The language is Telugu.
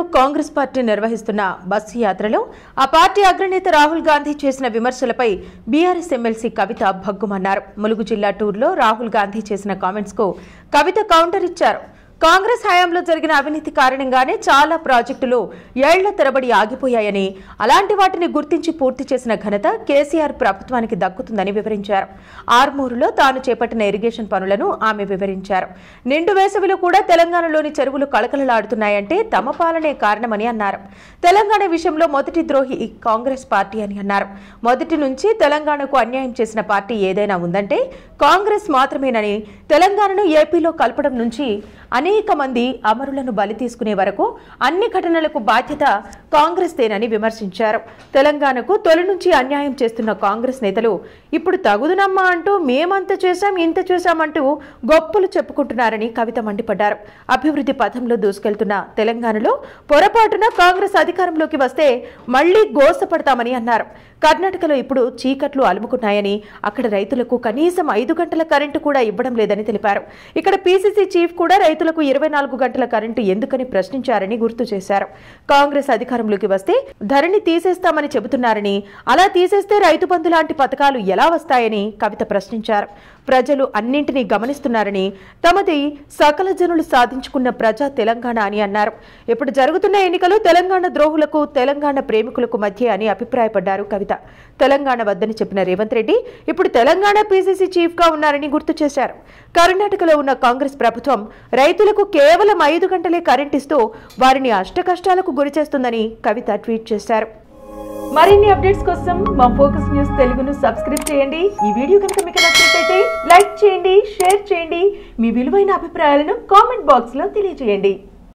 ఢిల్లీలో కాంగ్రెస్ పార్టీ నిర్వహిస్తున్న బస్సు యాత్రలో ఆ పార్టీ అగ్రనేత రాహుల్ గాంధీ చేసిన విమర్శలపై బీఆర్ఎస్ ఎమ్మెల్సీ కవిత భగ్గుమన్నారు ములుగు జిల్లా టూర్లో రాహుల్ గాంధీ చేసిన కామెంట్స్కు కవిత కౌంటర్ ఇచ్చారు కాంగ్రెస్ హయాంలో జరిగిన అవినీతి కారణంగానే చాలా ప్రాజెక్టులు ఏళ్ల తరబడి ఆగిపోయాయని అలాంటి వాటిని గుర్తించి పూర్తి చేసిన ఘనత కేసీఆర్ ప్రభుత్వానికి దక్కుతుందని వివరించారు ఆర్మూరులో తాను చేపట్టిన ఇరిగేషన్ పనులను ఆమె వివరించారు నిండు వేసవిలో కూడా తెలంగాణలోని చెరువులు కళకళలాడుతున్నాయంటే తమ పాలనే కారణమని అన్నారు తెలంగాణ విషయంలో మొదటి ద్రోహి కాంగ్రెస్ పార్టీ అని అన్నారు మొదటి నుంచి తెలంగాణకు అన్యాయం చేసిన పార్టీ ఏదైనా ఉందంటే కాంగ్రెస్ మాత్రమేనని తెలంగాణను ఏపీలో కలపడం నుంచి అనే అనేక మంది అమరులను బలి తీసుకునే వరకు అన్ని ఘటనలకు బాధ్యత కాంగ్రెస్తేనని విమర్శించారు తెలంగాణకు తొలి నుంచి అన్యాయం చేస్తున్న కాంగ్రెస్ నేతలు ఇప్పుడు తగుదునమ్మా అంటూ మేమంత చేశాం ఇంత చేశామంటూ గొప్పలు చెప్పుకుంటున్నారని కవిత మండిపడ్డారు అభివృద్ధి పథంలో దూసుకెళ్తున్న తెలంగాణలో పొరపాటున కాంగ్రెస్ అధికారంలోకి వస్తే మళ్లీ గోసపడతామని అన్నారు కర్ణాటకలో ఇప్పుడు చీకట్లు అలుముకున్నాయని అక్కడ రైతులకు కనీసం ఐదు గంటల కరెంటు కూడా ఇవ్వడం లేదని తెలిపారు ఇక్కడ పీసీసీ చీఫ్ కూడా రైతులకు ప్రజలకు ఇరవై నాలుగు గంటల కరెంటు ఎందుకని ప్రశ్నించారని గుర్తు చేశారు కాంగ్రెస్ అధికారంలోకి వస్తే ధరణి తీసేస్తామని చెబుతున్నారని అలా తీసేస్తే రైతు బంధు లాంటి పథకాలు ఎలా వస్తాయని కవిత ప్రశ్నించారు ప్రజలు అన్నింటినీ గమనిస్తున్నారని తమది సకల జనులు సాధించుకున్న ప్రజా తెలంగాణ అని అన్నారు ఇప్పుడు జరుగుతున్న ఎన్నికలు తెలంగాణ ద్రోహులకు తెలంగాణ ప్రేమికులకు మధ్య అని అభిప్రాయపడ్డారు కవిత తెలంగాణ వద్దని చెప్పిన రేవంత్ రెడ్డి ఇప్పుడు తెలంగాణ పీసీసీ చీఫ్గా ఉన్నారని గుర్తు చేశారు కర్ణాటకలో ఉన్న కాంగ్రెస్ ప్రభుత్వం రైతుల ప్రజలకు కేవలం ఐదు గంటలే కరెంట్ ఇస్తూ వారిని అష్టకష్టాలకు చేస్తుందని కవిత ట్వీట్ చేశారు మరిన్ని అప్డేట్స్ కోసం మా ఫోకస్ న్యూస్ తెలుగును సబ్స్క్రైబ్ చేయండి ఈ వీడియో కనుక మీకు నచ్చినట్లయితే లైక్ చేయండి షేర్ చేయండి మీ విలువైన అభిప్రాయాలను కామెంట్ బాక్స్లో తెలియజేయండి